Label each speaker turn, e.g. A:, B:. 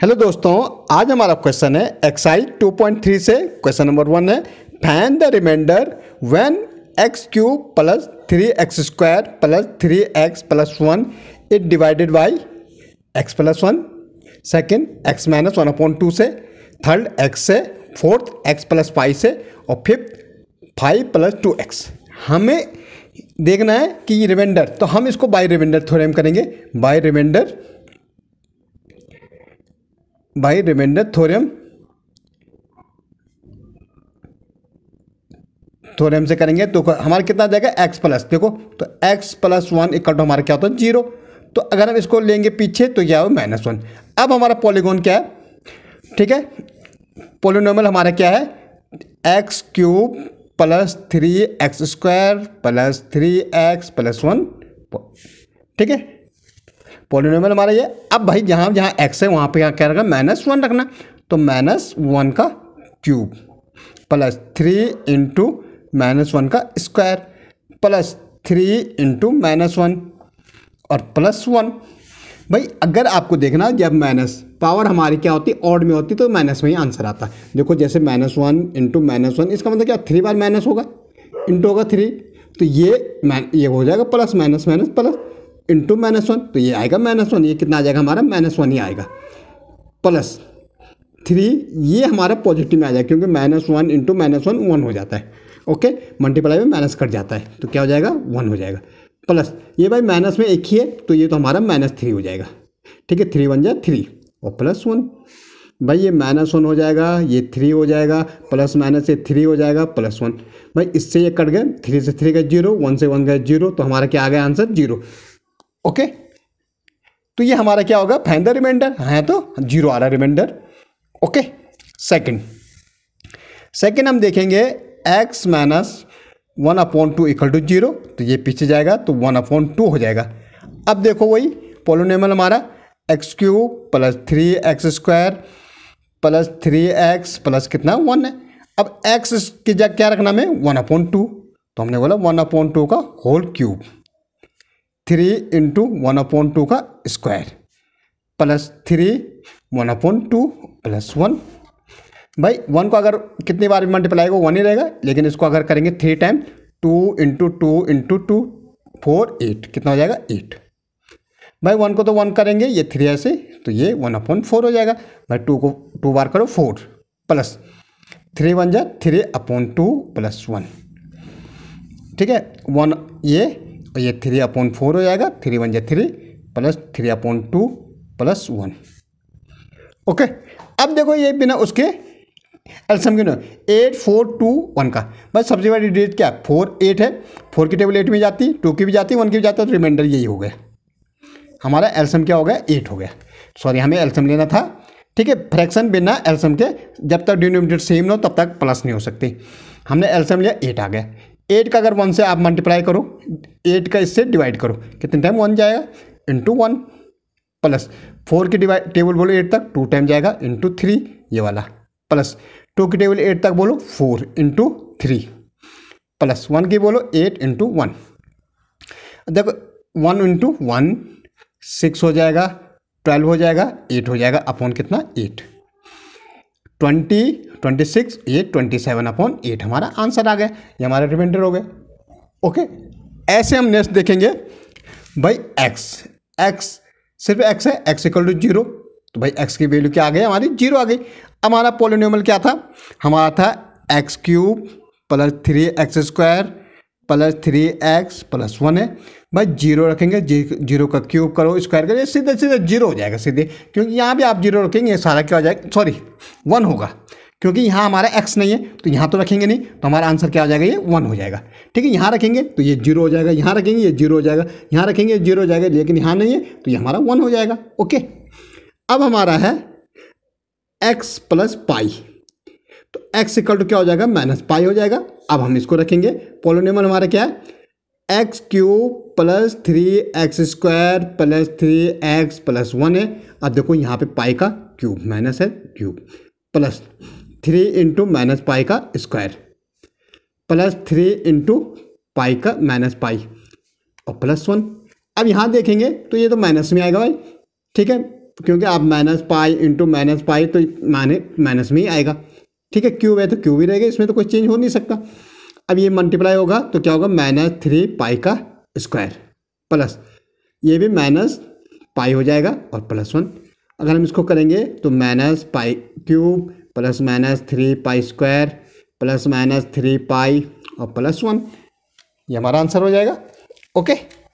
A: hello दोस्तों आज हमारा क्वेश्चन है एक्साइज 2.3 से क्वेश्चन नंबर वन है find the remainder when x cube plus three x square plus three x plus one it divided by x plus one second x minus one अपॉइंट two से third x से fourth x plus five से और fifth five plus two x हमें देखना है कि ये रिमाइंडर तो हम इसको बाई रिमाइंडर थ्योरम करेंगे by remainder by remainder theorem theorem से करेंगे तो हमारा कितना जाएगा एक्स प्लस देखो तो x plus one equal to हमारा क्या होता है जीरो तो अगर हम इसको लेंगे पीछे तो क्या हो माइनस वन अब हमारा पॉलीगोन क्या है ठीक है पोलिनोमल हमारा क्या है x cube plus three x square plus three x plus one ठीक है पोलिनोमल हमारा ये अब भाई जहाँ जहाँ एक्स है वहाँ पे यहाँ क्या रखना माइनस वन रखना तो माइनस वन का cube plus three into minus one का square plus three into minus one और प्लस वन भाई अगर आपको देखना जब माइनस पावर हमारी क्या होती है ऑड में होती तो माइनस में ही आंसर आता है देखो जैसे minus one into minus one इसका मतलब क्या थ्री बार माइनस होगा इंटू होगा थ्री तो ये ये हो जाएगा plus minus minus plus into minus one तो ये आएगा माइनस वन ये कितना आ जाएगा हमारा माइनस वन ही आएगा प्लस थ्री ये हमारा पॉजिटिव में आ जाएगा क्योंकि minus one into minus one one हो जाता है ओके मल्टीप्लाई में माइनस कट जाता है तो क्या हो जाएगा वन हो जाएगा प्लस ये भाई माइनस में एक ही है तो ये तो हमारा माइनस थ्री हो जाएगा ठीक है थ्री वन जाए थ्री और प्लस वन भाई ये माइनस वन हो जाएगा ये थ्री हो जाएगा प्लस माइनस ये थ्री हो जाएगा प्लस वन भाई इससे ये कट गए थ्री से थ्री गए जीरो वन से वन गए जीरो तो हमारा क्या आ गया आंसर जीरो ओके तो ये हमारा क्या होगा फाइन द रिमाइंडर है हाँ तो जीरो आ रहा रिमाइंडर ओके सेकंड सेकंड हम देखेंगे x minus one upon two equal to zero तो ये पीछे जाएगा तो वन अपॉन टू हो जाएगा अब देखो वही पोलोनेमल हमारा x cube plus three x square plus three x plus कितना वन है अब एक्स की जगह क्या रखना हमें वन अपॉन टू तो हमने बोला वन अपॉन टू का whole cube three into one upon two का square plus three one upon two plus one भाई वन को अगर कितनी बार मल्टीप्लाई होगा वन ही रहेगा लेकिन इसको अगर करेंगे three time two into two into two four eight कितना हो जाएगा एट भाई वन को तो वन करेंगे ये थ्री ऐसे तो ये वन अपॉन फोर हो जाएगा भाई टू को टू बार करो फोर प्लस थ्री वन जा three upon two plus one ठीक है वन ये और तो ये थ्री अपॉन फोर हो जाएगा थ्री वन जा three plus three upon two plus one okay अब देखो ये बिना उसके एल्सम क्यों एट फोर टू वन का बस सबसे बड़ी डेट क्या है फोर एट है फोर की टेबल एट में जाती टू की भी जाती वन की भी जाती है तो रिमाइंडर यही हो गया हमारा एल्सम क्या हो गया एट हो गया सॉरी हमें एल्सम लेना था ठीक है फ्रैक्शन बिना एल्सम के जब तक डिनोमिनेटर सेम ना हो तब तक प्लस नहीं हो सकती हमने एल्सम लिया एट आ गया एट का अगर वन से आप मल्टीप्लाई करो एट का इससे डिवाइड करो कितने टाइम वन जाएगा इंटू वन प्लस फोर की डिवाइड टेबल बोलो एट तक टू टाइम जाएगा इंटू थ्री ये वाला प्लस टू की टेबल एट तक बोलो four into three plus one की बोलो एट इंटू वन देखो वन इंटू वन सिक्स हो जाएगा ट्वेल्व हो जाएगा एट हो जाएगा अपॉन कितना eight twenty twenty six eight twenty seven upon eight हमारा आंसर आ गया ये हमारे रिमाइंडर हो गए ओके ऐसे हम नेक्स्ट देखेंगे भाई एक्स एक्स सिर्फ एक्स है एक्स इक्वल टू जीरो तो भाई एक्स की वैल्यू क्या आ गई हमारी जीरो आ गई हमारा पोलिनोमल क्या था हमारा था x cube plus three x square plus three x plus one है भाई जीरो रखेंगे जी जीरो का क्यूब करो स्क्वायर करो सीधे सीधे जीरो हो जाएगा सीधे क्योंकि यहाँ भी आप जीरो रखेंगे सारा क्या हो जाएगा सॉरी वन होगा क्योंकि यहाँ हमारा एक्स नहीं है तो यहाँ तो रखेंगे नहीं तो हमारा आंसर क्या हो जाएगा ये वन हो जाएगा ठीक है यहाँ रखेंगे तो ये जीरो हो जाएगा यहाँ रखेंगे ये जीरो हो जाएगा यहाँ रखेंगे ये जीरो हो जाएगा लेकिन यहाँ नहीं है तो ये हमारा वन हो जाएगा ओके अब हमारा है एक्स प्लस पाई तो एक्स इक्वल टू क्या हो जाएगा माइनस पाई हो जाएगा अब हम इसको रखेंगे पोलोनियमल हमारा क्या है x cube plus three x square plus three x plus one है अब देखो यहाँ पे पाई का क्यूब माइनस है cube plus three into minus pi का square plus three into pi का माइनस पाई और प्लस वन अब यहाँ देखेंगे तो ये तो माइनस में आएगा भाई ठीक है क्योंकि आप minus pi into minus pi तो माने माइनस में ही आएगा ठीक है क्यूब है तो क्यूब ही रहेगा इसमें तो कोई चेंज हो नहीं सकता अब ये मल्टीप्लाई होगा तो क्या होगा माइनस थ्री पाई का स्क्वायर प्लस ये भी माइनस पाई हो जाएगा और प्लस वन अगर हम इसको करेंगे तो minus pi cube plus minus three pi square plus minus three pi और प्लस वन ये हमारा आंसर हो जाएगा ओके